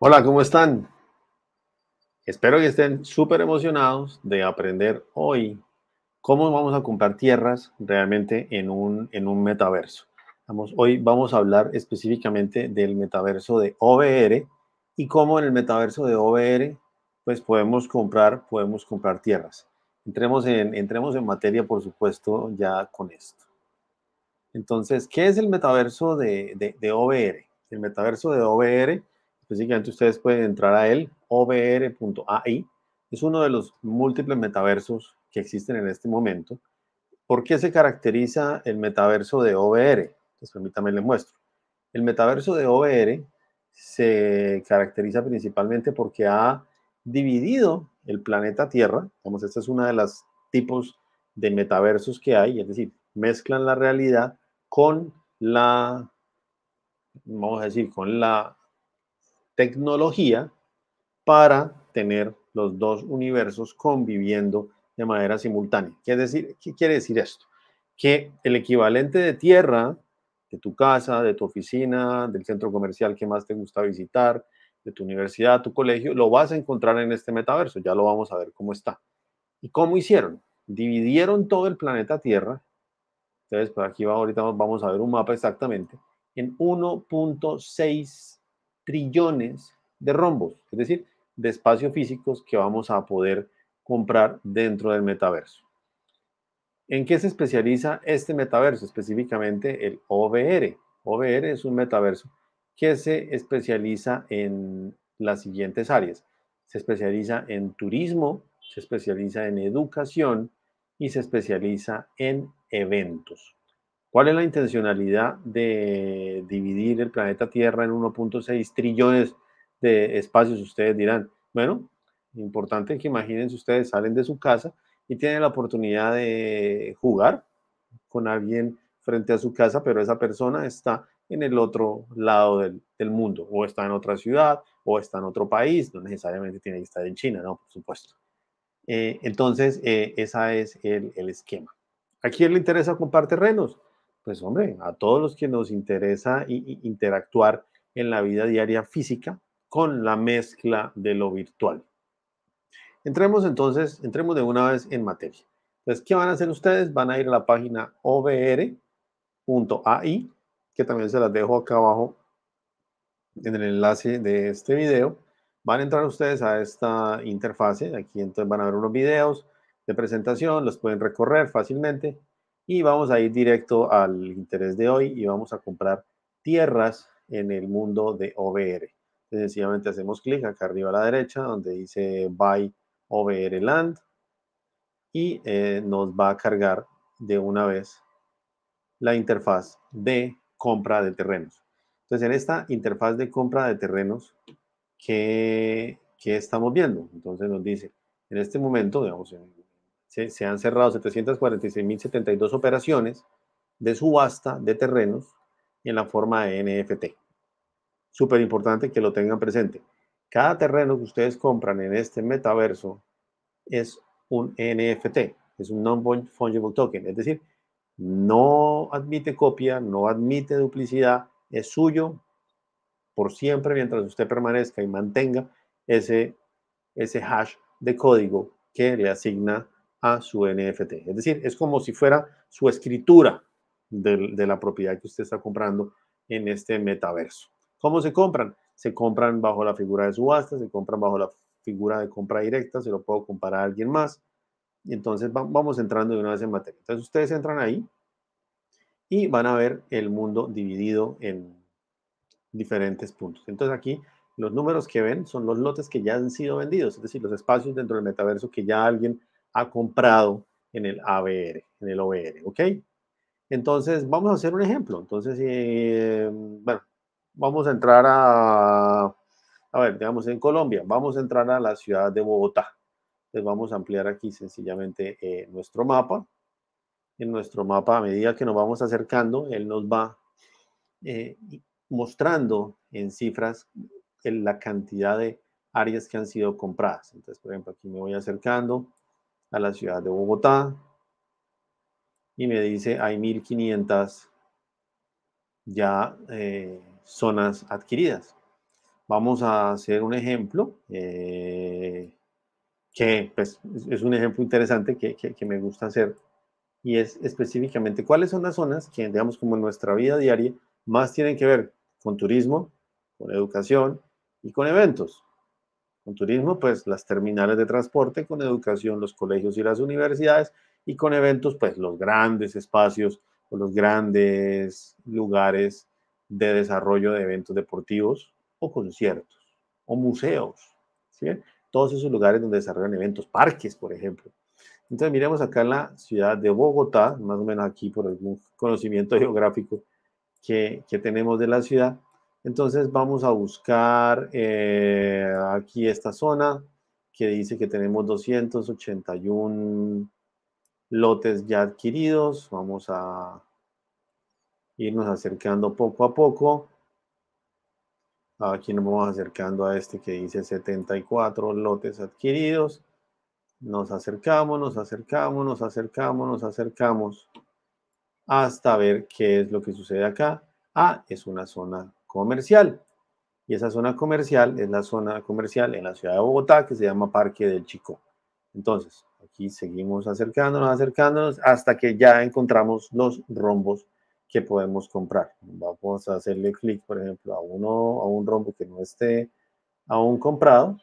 Hola, ¿cómo están? Espero que estén súper emocionados de aprender hoy cómo vamos a comprar tierras realmente en un, en un metaverso. Vamos, hoy vamos a hablar específicamente del metaverso de OBR y cómo en el metaverso de OBR pues podemos comprar, podemos comprar tierras. Entremos en, entremos en materia, por supuesto, ya con esto. Entonces, ¿qué es el metaverso de, de, de OBR? El metaverso de OBR Básicamente ustedes pueden entrar a él, ovr.ai. Es uno de los múltiples metaversos que existen en este momento. ¿Por qué se caracteriza el metaverso de OVR? Pues permítame permítanme les muestro. El metaverso de OVR se caracteriza principalmente porque ha dividido el planeta Tierra. Vamos, esta es una de las tipos de metaversos que hay, es decir, mezclan la realidad con la, vamos a decir, con la tecnología para tener los dos universos conviviendo de manera simultánea. ¿Qué, decir, ¿Qué quiere decir esto? Que el equivalente de tierra, de tu casa, de tu oficina, del centro comercial que más te gusta visitar, de tu universidad, tu colegio, lo vas a encontrar en este metaverso. Ya lo vamos a ver cómo está. ¿Y cómo hicieron? Dividieron todo el planeta Tierra. Entonces, por pues, aquí va, ahorita vamos a ver un mapa exactamente. En 1.6 trillones de rombos, es decir, de espacios físicos que vamos a poder comprar dentro del metaverso. ¿En qué se especializa este metaverso? Específicamente el OVR. OVR es un metaverso que se especializa en las siguientes áreas. Se especializa en turismo, se especializa en educación y se especializa en eventos. ¿Cuál es la intencionalidad de dividir el planeta Tierra en 1.6 trillones de espacios? Ustedes dirán, bueno, importante que imaginen si ustedes salen de su casa y tienen la oportunidad de jugar con alguien frente a su casa, pero esa persona está en el otro lado del, mundo, o está en otra ciudad, o está en otro país, no necesariamente tiene que estar en China, no, por supuesto. Eh, entonces, eh, ese es el, el esquema. ¿A quién le interesa comprar terrenos? pues hombre, a todos los que nos interesa interactuar en la vida diaria física con la mezcla de lo virtual. Entremos entonces, entremos de una vez en materia. Entonces, ¿qué van a hacer ustedes? Van a ir a la página obr.ai, que también se las dejo acá abajo en el enlace de este video. Van a entrar ustedes a esta interfase. Aquí entonces van a ver unos videos de presentación, los pueden recorrer fácilmente y vamos a ir directo al interés de hoy y vamos a comprar tierras en el mundo de OBR. Sencillamente hacemos clic acá arriba a la derecha donde dice Buy OBR Land y eh, nos va a cargar de una vez la interfaz de compra de terrenos. Entonces, en esta interfaz de compra de terrenos, que estamos viendo? Entonces nos dice, en este momento, se, han cerrado 746.072 operaciones de subasta de terrenos en la forma de NFT. Súper importante que lo tengan presente. Cada terreno que ustedes compran en este metaverso es un NFT, es un non-fungible token, es decir, no admite copia, no admite duplicidad, es suyo por siempre mientras usted permanezca y mantenga ese, ese hash de código que le asigna a su NFT. Es decir, es como si fuera su escritura de, la propiedad que usted está comprando en este metaverso. ¿Cómo se compran? Se compran bajo la figura de subasta, se compran bajo la figura de compra directa, se lo puedo comprar a alguien más. Y entonces vamos entrando de una vez en materia. Entonces ustedes entran ahí y van a ver el mundo dividido en diferentes puntos. Entonces aquí los números que ven son los lotes que ya han sido vendidos, es decir, los espacios dentro del metaverso que ya alguien ha comprado en el ABR, en el OBR, ¿ok? Entonces, vamos a hacer un ejemplo. Entonces, eh, bueno, vamos a entrar a, a ver, digamos en Colombia, vamos a entrar a la ciudad de Bogotá. Entonces, vamos a ampliar aquí sencillamente eh, nuestro mapa. En nuestro mapa, a medida que nos vamos acercando, él nos va eh, mostrando en cifras la cantidad de áreas que han sido compradas. Entonces, por ejemplo, aquí me voy acercando a la ciudad de Bogotá y me dice hay 1500 ya eh, zonas adquiridas. Vamos a hacer un ejemplo eh, que pues, es un ejemplo interesante que, que me gusta hacer y es específicamente cuáles son las zonas que, digamos, como en nuestra vida diaria, más tienen que ver con turismo, con educación y con eventos. Con turismo, pues las terminales de transporte, con educación, los colegios y las universidades, y con eventos, pues los grandes espacios o los grandes lugares de desarrollo de eventos deportivos o conciertos o museos. ¿sí? Todos esos lugares donde desarrollan eventos, parques, por ejemplo. Entonces, miremos acá en la ciudad de Bogotá, más o menos aquí por algún conocimiento geográfico que, que tenemos de la ciudad. Entonces vamos a buscar eh, aquí esta zona que dice que tenemos 281 lotes ya adquiridos. Vamos a irnos acercando poco a poco. Aquí nos vamos acercando a este que dice 74 lotes adquiridos. Nos acercamos, nos acercamos, nos acercamos, nos acercamos hasta ver qué es lo que sucede acá. Ah, es una zona comercial. Y esa zona comercial es la zona comercial en la ciudad de Bogotá que se llama Parque del Chico. Entonces, aquí seguimos acercándonos, acercándonos hasta que ya encontramos los rombos que podemos comprar. Vamos a hacerle clic, por ejemplo, a uno a un rombo que no esté aún comprado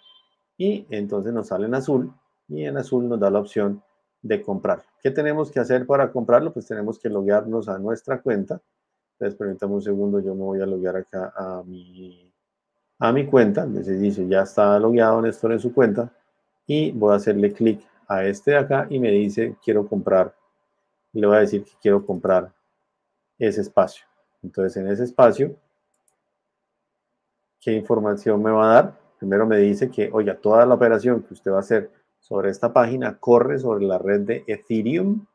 y entonces nos sale en azul y en azul nos da la opción de comprar. ¿Qué tenemos que hacer para comprarlo? Pues tenemos que loguearnos a nuestra cuenta entonces, permítame un segundo, yo me voy a loguear acá a mi, a mi cuenta. Entonces dice, ya está logueado Néstor en su cuenta. Y voy a hacerle clic a este de acá y me dice, quiero comprar. Le voy a decir que quiero comprar ese espacio. Entonces, en ese espacio, ¿qué información me va a dar? Primero me dice que, oiga, toda la operación que usted va a hacer sobre esta página corre sobre la red de Ethereum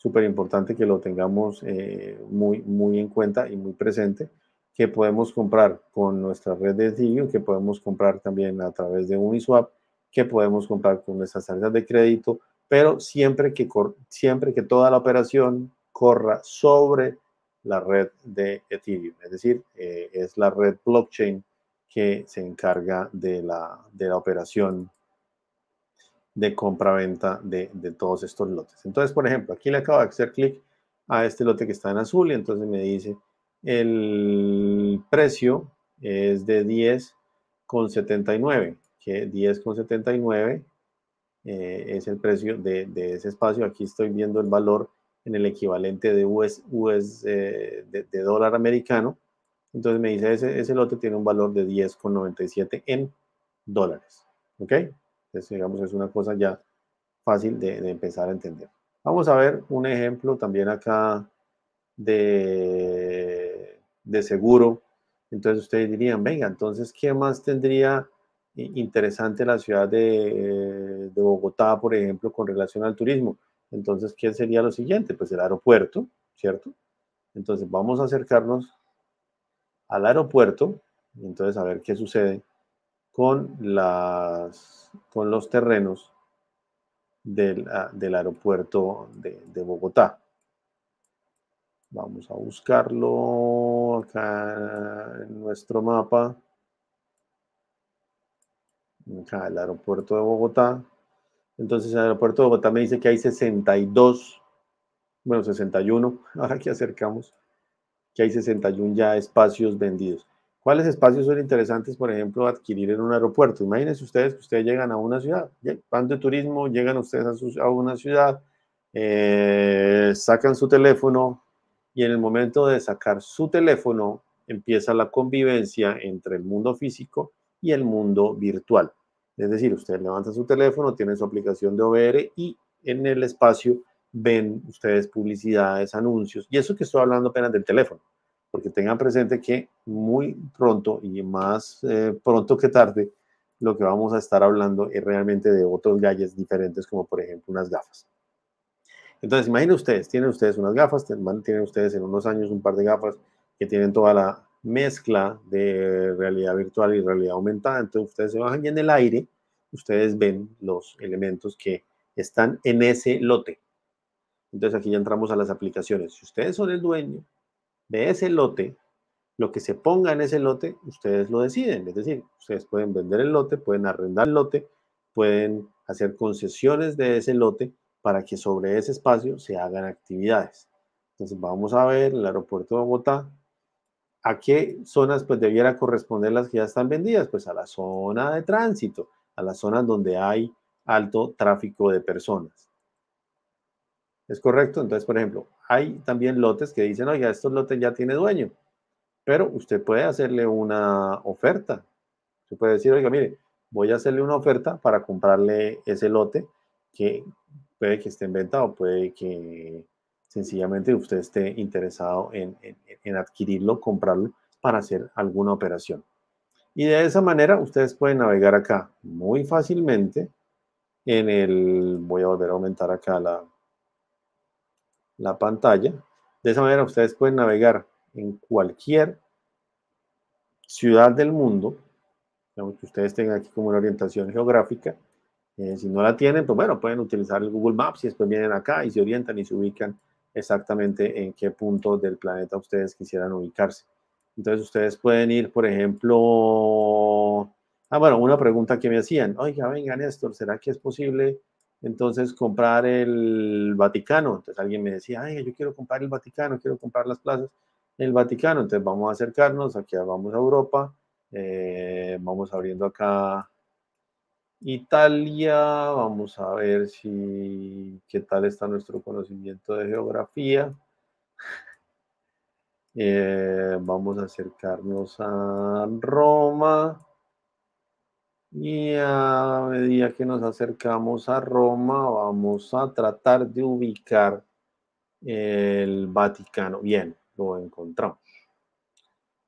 súper importante que lo tengamos eh, muy, muy en cuenta y muy presente, que podemos comprar con nuestra red de Ethereum, que podemos comprar también a través de Uniswap, que podemos comprar con nuestras tarjetas de crédito, pero siempre que, siempre que toda la operación corra sobre la red de Ethereum, es decir, eh, es la red blockchain que se encarga de la, de la operación de compra-venta de, de, todos estos lotes. Entonces, por ejemplo, aquí le acabo de hacer clic a este lote que está en azul y entonces me dice el precio es de 10,79, que 10,79 eh, es el precio de, de, ese espacio. Aquí estoy viendo el valor en el equivalente de US, US eh, de, dólar americano. Entonces me dice ese, ese lote tiene un valor de 10,97 en dólares. ¿Ok? Entonces, digamos, es una cosa ya fácil de, empezar a entender. Vamos a ver un ejemplo también acá de, de seguro. Entonces ustedes dirían, venga, entonces, ¿qué más tendría interesante la ciudad de, Bogotá, por ejemplo, con relación al turismo? Entonces, ¿qué sería lo siguiente? Pues el aeropuerto, ¿cierto? Entonces, vamos a acercarnos al aeropuerto, y entonces a ver qué sucede con, las, con los terrenos del, ah, aeropuerto de, Bogotá. Vamos a buscarlo acá en nuestro mapa. Acá el aeropuerto de Bogotá. Entonces el aeropuerto de Bogotá me dice que hay 62, bueno 61, ahora que acercamos, que hay 61 ya espacios vendidos. ¿Cuáles espacios son interesantes, por ejemplo, adquirir en un aeropuerto? Imagínense ustedes que ustedes llegan a una ciudad, van de turismo, llegan ustedes a, a una ciudad, eh, sacan su teléfono y en el momento de sacar su teléfono empieza la convivencia entre el mundo físico y el mundo virtual. Es decir, usted levanta su teléfono, tiene su aplicación de OBR y en el espacio ven ustedes publicidades, anuncios. Y eso que estoy hablando apenas del teléfono porque tengan presente que muy pronto y más eh, pronto que tarde, lo que vamos a estar hablando es realmente de otros galles diferentes, como por ejemplo unas gafas. Entonces, imaginen ustedes, tienen ustedes unas gafas, tienen ustedes en unos años un par de gafas que tienen toda la mezcla de realidad virtual y realidad aumentada. Entonces, ustedes se bajan y en el aire, ustedes ven los elementos que están en ese lote. Entonces, aquí ya entramos a las aplicaciones. Si ustedes son el dueño de ese lote, lo que se ponga en ese lote, ustedes lo deciden. Es decir, ustedes pueden vender el lote, pueden arrendar el lote, pueden hacer concesiones de ese lote para que sobre ese espacio se hagan actividades. Entonces vamos a ver el aeropuerto de Bogotá, ¿A qué zonas pues debiera corresponder las que ya están vendidas? Pues a la zona de tránsito, a las zonas donde hay alto tráfico de personas. ¿Es correcto? Entonces, por ejemplo, hay también lotes que dicen, oiga, estos lotes ya tiene dueño, pero usted puede hacerle una oferta. Usted puede decir, oiga, mire, voy a hacerle una oferta para comprarle ese lote que puede que esté en venta o puede que sencillamente usted esté interesado en, en adquirirlo, comprarlo para hacer alguna operación. Y de esa manera ustedes pueden navegar acá muy fácilmente en el, voy a volver a aumentar acá la, la pantalla. De esa manera ustedes pueden navegar en cualquier ciudad del mundo, aunque ustedes tengan aquí como una orientación geográfica. Eh, si no la tienen, pues bueno, pueden utilizar el Google Maps y después vienen acá y se orientan y se ubican exactamente en qué punto del planeta ustedes quisieran ubicarse. Entonces ustedes pueden ir, por ejemplo, ah, bueno, una pregunta que me hacían, oiga, venga Néstor, ¿será que es posible entonces comprar el Vaticano. Entonces alguien me decía, ay, yo quiero comprar el Vaticano, quiero comprar las plazas el Vaticano. Entonces vamos a acercarnos, aquí vamos a Europa, eh, vamos abriendo acá Italia, vamos a ver si qué tal está nuestro conocimiento de geografía. Eh, vamos a acercarnos a Roma. Y a medida que nos acercamos a Roma, vamos a tratar de ubicar el Vaticano. Bien, lo encontramos.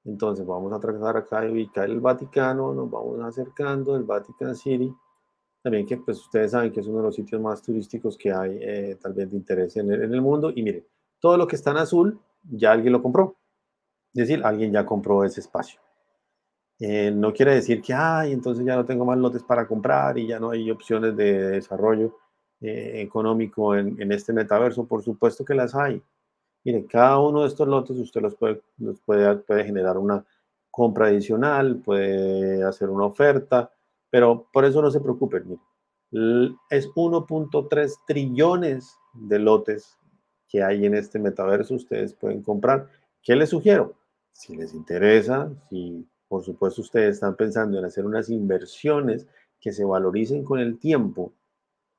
Entonces vamos a tratar acá de ubicar el Vaticano, nos vamos acercando, al Vatican City, también que pues ustedes saben que es uno de los sitios más turísticos que hay eh, tal vez de interés en el, en el, mundo. Y miren, todo lo que está en azul ya alguien lo compró. Es decir, alguien ya compró ese espacio. Eh, no quiere decir que, ay, entonces ya no tengo más lotes para comprar y ya no hay opciones de desarrollo eh, económico en, este metaverso. Por supuesto que las hay. Mire, cada uno de estos lotes usted los puede, los puede, puede generar una compra adicional, puede hacer una oferta, pero por eso no se preocupen. Mire, es 1.3 trillones de lotes que hay en este metaverso. Ustedes pueden comprar. ¿Qué les sugiero? Si les interesa, si por supuesto, ustedes están pensando en hacer unas inversiones que se valoricen con el tiempo,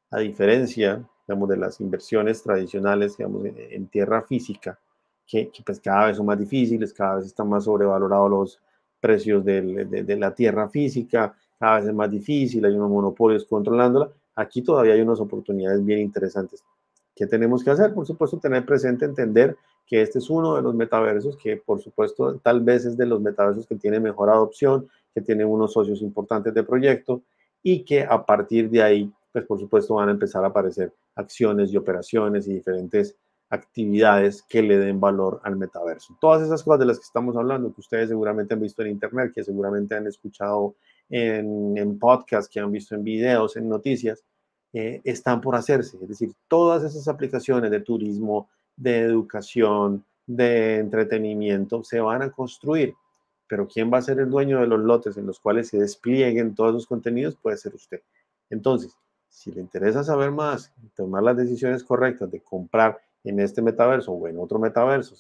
a diferencia, digamos, de las inversiones tradicionales, digamos, en, tierra física, que, pues cada vez son más difíciles, cada vez están más sobrevalorados los precios de, de la tierra física, cada vez es más difícil, hay unos monopolios controlándola. Aquí todavía hay unas oportunidades bien interesantes. ¿Qué tenemos que hacer? Por supuesto, tener presente, entender que este es uno de los metaversos que, por supuesto, tal vez es de los metaversos que tiene mejor adopción, que tiene unos socios importantes de proyecto y que a partir de ahí, pues por supuesto, van a empezar a aparecer acciones y operaciones y diferentes actividades que le den valor al metaverso. Todas esas cosas de las que estamos hablando, que ustedes seguramente han visto en internet, que seguramente han escuchado en, en podcast, que han visto en videos, en noticias, eh, están por hacerse. Es decir, todas esas aplicaciones de turismo, de educación, de entretenimiento, se van a construir. Pero quién va a ser el dueño de los lotes en los cuales se desplieguen todos los contenidos puede ser usted. Entonces, si le interesa saber más, tomar las decisiones correctas de comprar en este metaverso o en otro metaverso,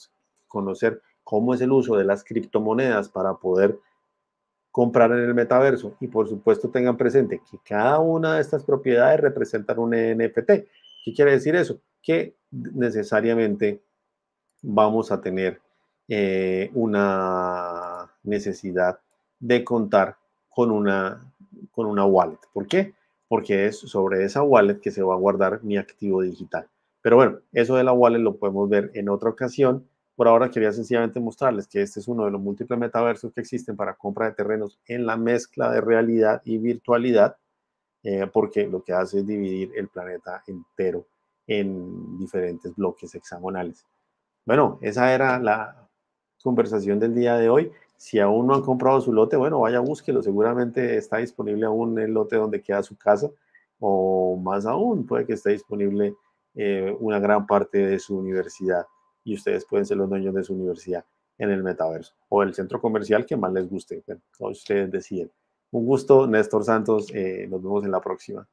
conocer cómo es el uso de las criptomonedas para poder comprar en el metaverso. Y por supuesto tengan presente que cada una de estas propiedades representan un NFT. ¿Qué quiere decir eso? que necesariamente vamos a tener eh, una necesidad de contar con una, con una wallet. ¿Por qué? Porque es sobre esa wallet que se va a guardar mi activo digital. Pero bueno, eso de la wallet lo podemos ver en otra ocasión. Por ahora quería sencillamente mostrarles que este es uno de los múltiples metaversos que existen para compra de terrenos en la mezcla de realidad y virtualidad, eh, porque lo que hace es dividir el planeta entero en diferentes bloques hexagonales. Bueno, esa era la conversación del día de hoy. Si aún no han comprado su lote, bueno, vaya, búsquelo. Seguramente está disponible aún el lote donde queda su casa o más aún, puede que esté disponible eh, una gran parte de su universidad y ustedes pueden ser los dueños de su universidad en el metaverso o el centro comercial que más les guste. Bueno, ustedes deciden. Un gusto, Néstor Santos. Eh, nos vemos en la próxima.